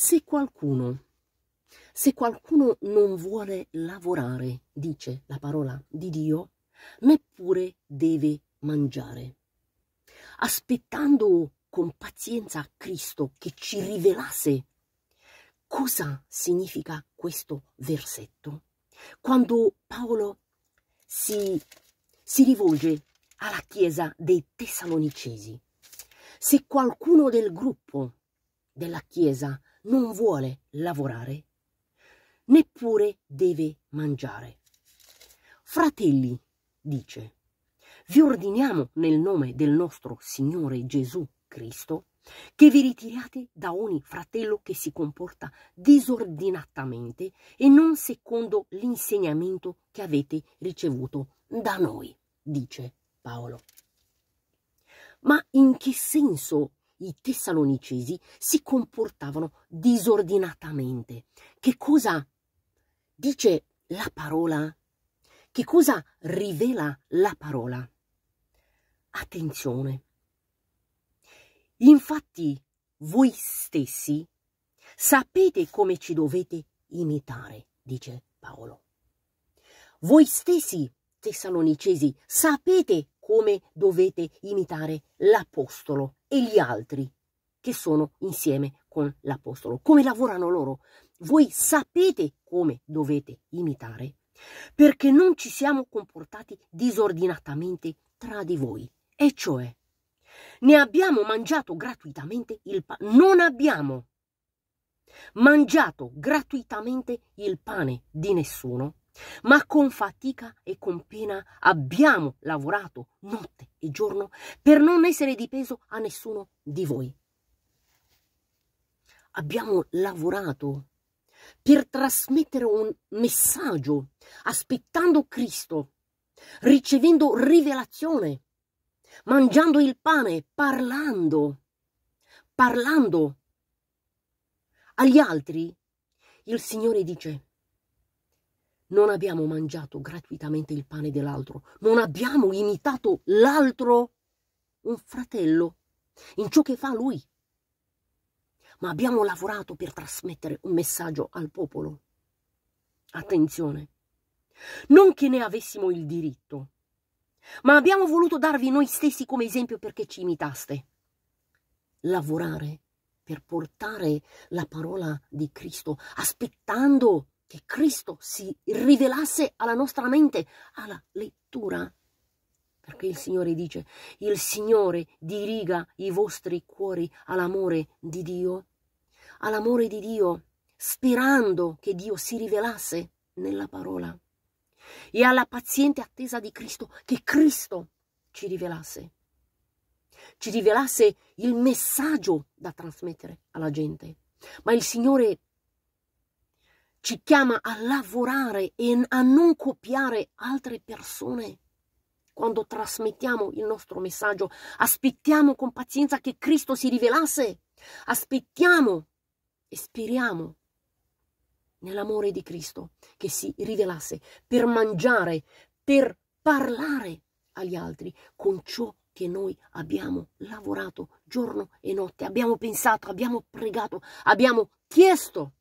Se qualcuno, se qualcuno non vuole lavorare, dice la parola di Dio, neppure deve mangiare. Aspettando con pazienza Cristo che ci rivelasse cosa significa questo versetto, quando Paolo si, si rivolge alla chiesa dei Tessalonicesi. Se qualcuno del gruppo della chiesa non vuole lavorare, neppure deve mangiare. Fratelli, dice, vi ordiniamo nel nome del nostro Signore Gesù Cristo che vi ritiriate da ogni fratello che si comporta disordinatamente e non secondo l'insegnamento che avete ricevuto da noi, dice Paolo. Ma in che senso i tessalonicesi si comportavano disordinatamente. Che cosa dice la parola? Che cosa rivela la parola? Attenzione. Infatti voi stessi sapete come ci dovete imitare, dice Paolo. Voi stessi, tessalonicesi, sapete come dovete imitare l'Apostolo e gli altri che sono insieme con l'Apostolo. Come lavorano loro? Voi sapete come dovete imitare, perché non ci siamo comportati disordinatamente tra di voi. E cioè, ne abbiamo mangiato gratuitamente il pane. Non abbiamo mangiato gratuitamente il pane di nessuno ma con fatica e con pena abbiamo lavorato notte e giorno per non essere di peso a nessuno di voi. Abbiamo lavorato per trasmettere un messaggio, aspettando Cristo, ricevendo rivelazione, mangiando il pane, parlando, parlando agli altri. Il Signore dice, non abbiamo mangiato gratuitamente il pane dell'altro, non abbiamo imitato l'altro, un fratello, in ciò che fa lui, ma abbiamo lavorato per trasmettere un messaggio al popolo. Attenzione, non che ne avessimo il diritto, ma abbiamo voluto darvi noi stessi come esempio perché ci imitaste. Lavorare per portare la parola di Cristo, aspettando che Cristo si rivelasse alla nostra mente, alla lettura. Perché il Signore dice, il Signore diriga i vostri cuori all'amore di Dio, all'amore di Dio, sperando che Dio si rivelasse nella parola e alla paziente attesa di Cristo, che Cristo ci rivelasse, ci rivelasse il messaggio da trasmettere alla gente. Ma il Signore ci chiama a lavorare e a non copiare altre persone. Quando trasmettiamo il nostro messaggio, aspettiamo con pazienza che Cristo si rivelasse, aspettiamo e speriamo nell'amore di Cristo che si rivelasse per mangiare, per parlare agli altri con ciò che noi abbiamo lavorato giorno e notte, abbiamo pensato, abbiamo pregato, abbiamo chiesto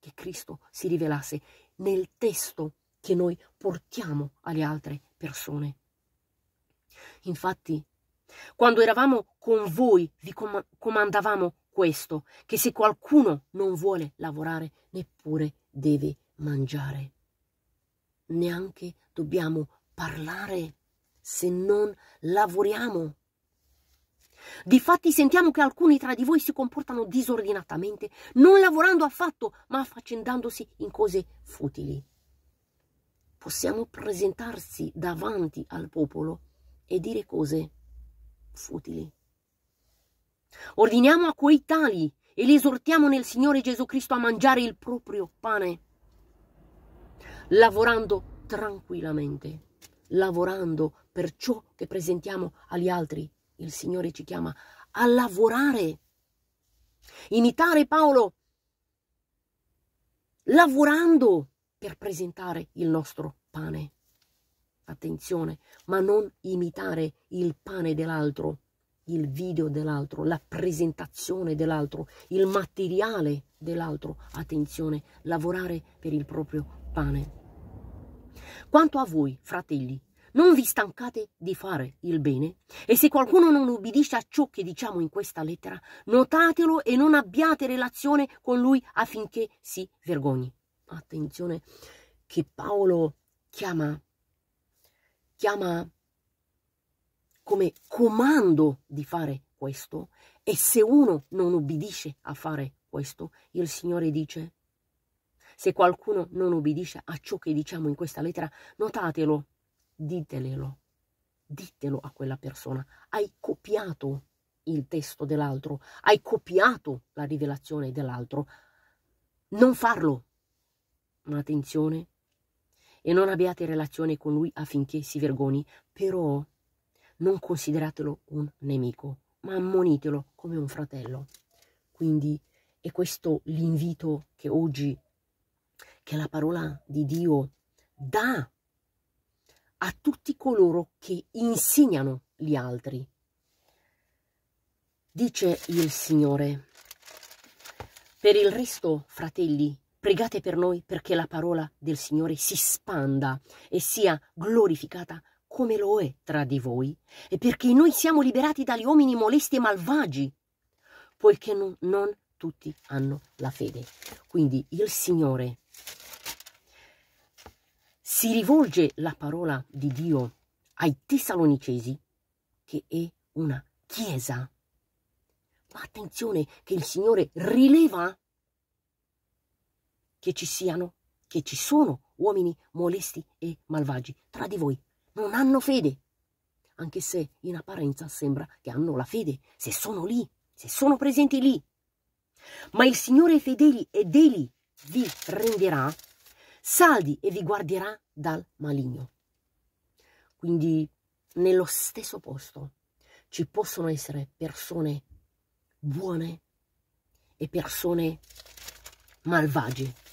che Cristo si rivelasse nel testo che noi portiamo alle altre persone. Infatti, quando eravamo con voi, vi com- comandavamo questo, che se qualcuno non vuole lavorare, neppure deve mangiare. Neanche dobbiamo parlare se non lavoriamo. Difatti sentiamo che alcuni tra di voi si comportano disordinatamente, non lavorando affatto, ma affaccendandosi in cose futili. Possiamo presentarsi davanti al popolo e dire cose futili. Ordiniamo a quei tali e li esortiamo nel Signore Gesù Cristo a mangiare il proprio pane, lavorando tranquillamente, lavorando per ciò che presentiamo agli altri il Signore ci chiama a lavorare. Imitare Paolo lavorando per presentare il nostro pane. Attenzione, ma non imitare il pane dell'altro, il video dell'altro, la presentazione dell'altro, il materiale dell'altro. Attenzione, lavorare per il proprio pane. Quanto a voi, fratelli, non vi stancate di fare il bene e se qualcuno non ubbidisce a ciò che diciamo in questa lettera, notatelo e non abbiate relazione con lui affinché si vergogni. Attenzione che Paolo chiama, chiama come comando di fare questo e se uno non ubbidisce a fare questo, il Signore dice, se qualcuno non ubbidisce a ciò che diciamo in questa lettera, notatelo diteglielo, ditelo a quella persona, hai copiato il testo dell'altro, hai copiato la rivelazione dell'altro, non farlo, ma attenzione, e non abbiate relazione con lui affinché si vergogni, però non consideratelo un nemico, ma ammonitelo come un fratello. Quindi è questo l'invito che oggi, che la parola di Dio dà a tutti coloro che insegnano gli altri. Dice il Signore, per il resto, fratelli, pregate per noi perché la parola del Signore si spanda e sia glorificata come lo è tra di voi, e perché noi siamo liberati dagli uomini molesti e malvagi, poiché non, tutti hanno la fede. Quindi il Signore si rivolge la parola di Dio ai Tessalonicesi, che è una chiesa. Ma attenzione che il Signore rileva che ci siano, che ci sono uomini molesti e malvagi tra di voi. Non hanno fede, anche se in apparenza sembra che hanno la fede, se sono lì, se sono presenti lì. Ma il Signore fedeli ed Eli vi renderà saldi e vi guarderà dal maligno. Quindi nello stesso posto ci possono essere persone buone e persone malvagie.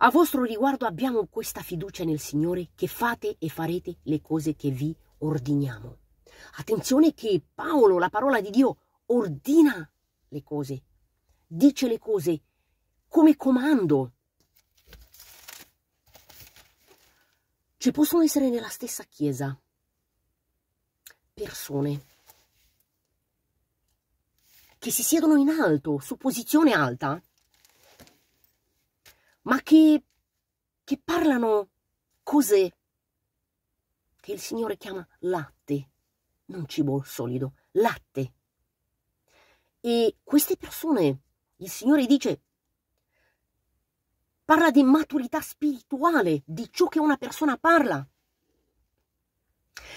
A vostro riguardo abbiamo questa fiducia nel Signore che fate e farete le cose che vi ordiniamo. Attenzione che Paolo, la parola di Dio, ordina le cose, dice le cose come comando. Ci possono essere nella stessa chiesa persone che si siedono in alto, su posizione alta, ma che, che parlano cose che il Signore chiama latte, non cibo solido, latte. E queste persone, il Signore dice, parla di maturità spirituale, di ciò che una persona parla.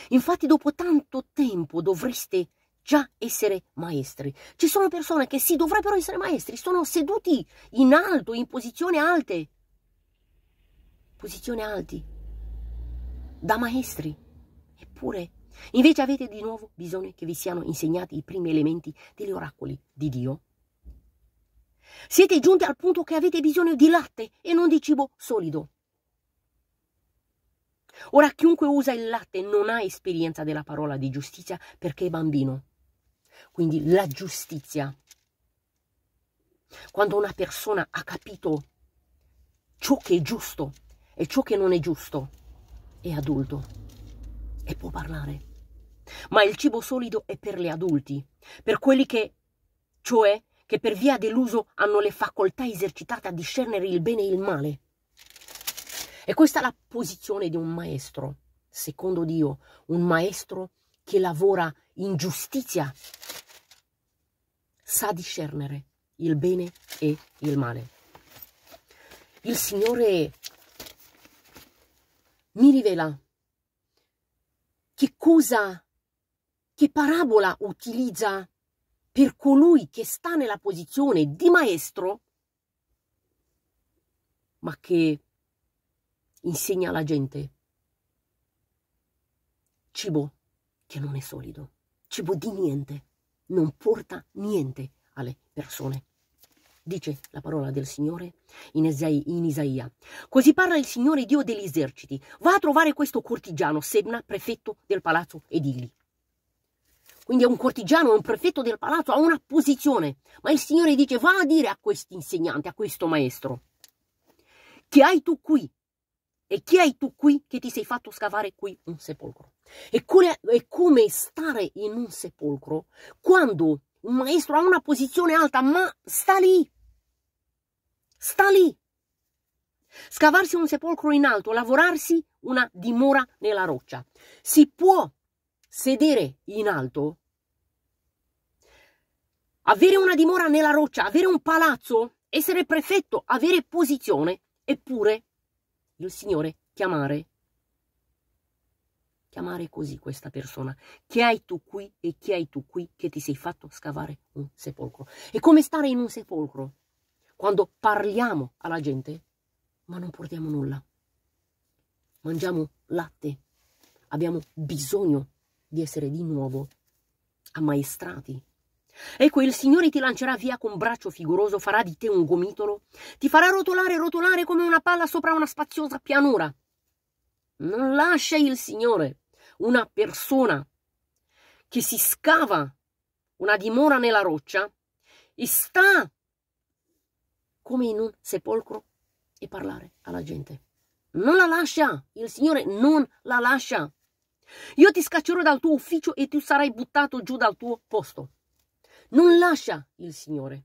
Infatti dopo tanto tempo dovreste già essere maestri. Ci sono persone che si dovrebbero essere maestri, sono seduti in alto, in posizioni alte. Posizioni alti. Da maestri. Eppure, invece avete di nuovo bisogno che vi siano insegnati i primi elementi degli oracoli di Dio siete giunti al punto che avete bisogno di latte e non di cibo solido. Ora chiunque usa il latte non ha esperienza della parola di giustizia perché è bambino. Quindi la giustizia. Quando una persona ha capito ciò che è giusto e ciò che non è giusto, è adulto e può parlare. Ma il cibo solido è per gli adulti, per quelli che, cioè, che per via dell'uso hanno le facoltà esercitate a discernere il bene e il male. E questa è la posizione di un maestro, secondo Dio, un maestro che lavora in giustizia, sa discernere il bene e il male. Il Signore mi rivela che cosa, che parabola utilizza per colui che sta nella posizione di maestro, ma che insegna alla gente cibo che non è solido, cibo di niente, non porta niente alle persone. Dice la parola del Signore in, Esai, in Isaia. Così parla il Signore Dio degli eserciti. Va a trovare questo cortigiano, Sebna, prefetto del palazzo Edili quindi è un cortigiano, è un prefetto del palazzo, ha una posizione. Ma il Signore dice, va a dire a questo insegnante, a questo maestro, che hai tu qui? E chi hai tu qui che ti sei fatto scavare qui un sepolcro? E come, è come stare in un sepolcro quando un maestro ha una posizione alta, ma sta lì. Sta lì. Scavarsi un sepolcro in alto, lavorarsi una dimora nella roccia. Si può sedere in alto, avere una dimora nella roccia, avere un palazzo, essere prefetto, avere posizione, eppure il Signore chiamare. Chiamare così questa persona. Chi hai tu qui e chi hai tu qui che ti sei fatto scavare un sepolcro? È come stare in un sepolcro quando parliamo alla gente ma non portiamo nulla. Mangiamo latte, abbiamo bisogno di essere di nuovo ammaestrati. Ecco, il Signore ti lancerà via con braccio figuroso, farà di te un gomitolo, ti farà rotolare, rotolare come una palla sopra una spaziosa pianura. Non lascia il Signore una persona che si scava una dimora nella roccia e sta come in un sepolcro e parlare alla gente. Non la lascia, il Signore non la lascia. Io ti scaccerò dal tuo ufficio e tu sarai buttato giù dal tuo posto. Non lascia il Signore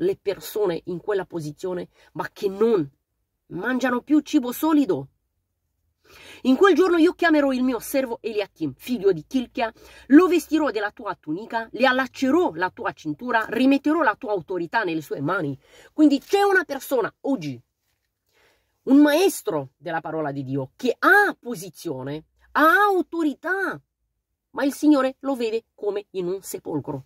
le persone in quella posizione, ma che non mangiano più cibo solido. In quel giorno io chiamerò il mio servo Eliakim, figlio di Chilchia, lo vestirò della tua tunica, le allaccerò la tua cintura, rimetterò la tua autorità nelle sue mani. Quindi c'è una persona oggi, un maestro della parola di Dio, che ha posizione, ha autorità, ma il Signore lo vede come in un sepolcro.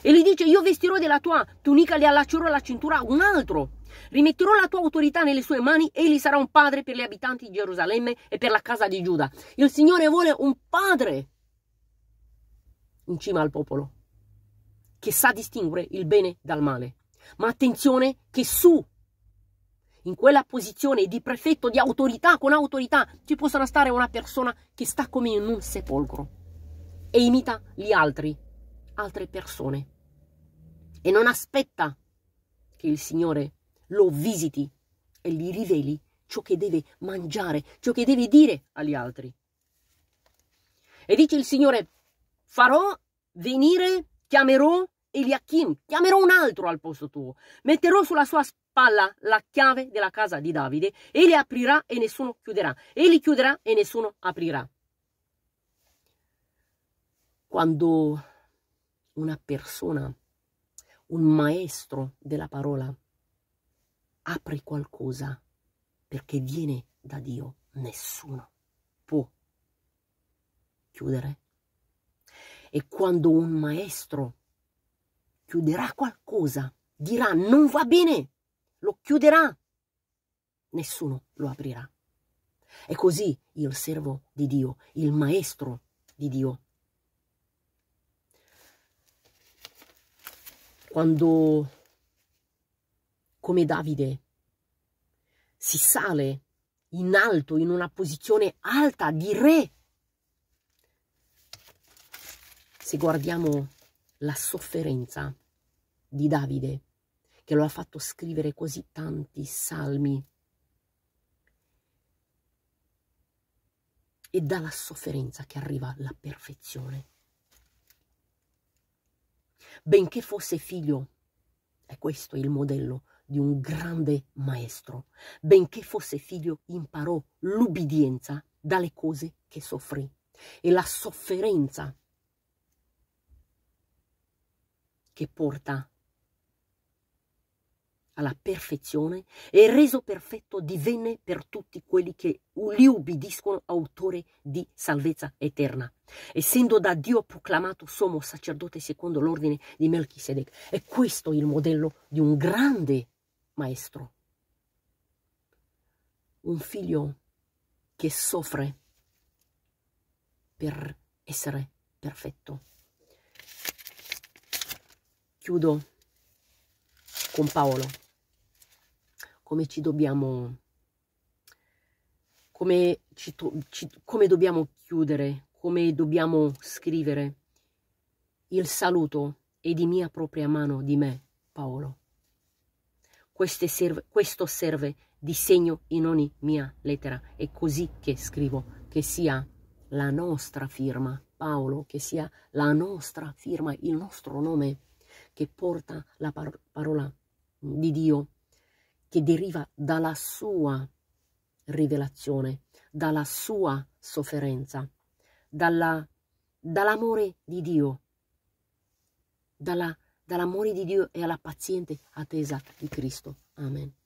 E gli dice, io vestirò della tua tunica, le allaccerò alla cintura un altro, rimetterò la tua autorità nelle sue mani, egli sarà un padre per gli abitanti di Gerusalemme e per la casa di Giuda. Il Signore vuole un padre in cima al popolo, che sa distinguere il bene dal male. Ma attenzione che su in quella posizione di prefetto, di autorità, con autorità, ci possa stare una persona che sta come in un sepolcro e imita gli altri, altre persone. E non aspetta che il Signore lo visiti e gli riveli ciò che deve mangiare, ciò che deve dire agli altri. E dice il Signore, farò venire, chiamerò Eliachim, chiamerò un altro al posto tuo, metterò sulla sua spalla la chiave della casa di Davide, egli aprirà e nessuno chiuderà, egli chiuderà e nessuno aprirà. Quando una persona, un maestro della parola, apre qualcosa perché viene da Dio, nessuno può chiudere. E quando un maestro chiuderà qualcosa, dirà non va bene, lo chiuderà. Nessuno lo aprirà. È così il servo di Dio, il maestro di Dio. Quando, come Davide, si sale in alto, in una posizione alta di re, se guardiamo la sofferenza di Davide, che lo ha fatto scrivere così tanti salmi. E dalla sofferenza che arriva la perfezione. Benché fosse figlio, è questo il modello di un grande maestro, benché fosse figlio imparò l'ubbidienza dalle cose che soffrì e la sofferenza che porta alla perfezione e reso perfetto divenne per tutti quelli che li ubbidiscono autore di salvezza eterna, essendo da Dio proclamato sommo sacerdote secondo l'ordine di Melchisedec. E questo è il modello di un grande maestro, un figlio che soffre per essere perfetto chiudo con Paolo, come ci dobbiamo, come, ci, ci, come dobbiamo chiudere, come dobbiamo scrivere il saluto è di mia propria mano di me, Paolo. Serve, questo serve di segno in ogni mia lettera. È così che scrivo, che sia la nostra firma, Paolo, che sia la nostra firma, il nostro nome. Paolo che porta la par parola di Dio, che deriva dalla sua rivelazione, dalla sua sofferenza, dalla, dall'amore di Dio, dalla, dall'amore di Dio e alla paziente attesa di Cristo. Amen.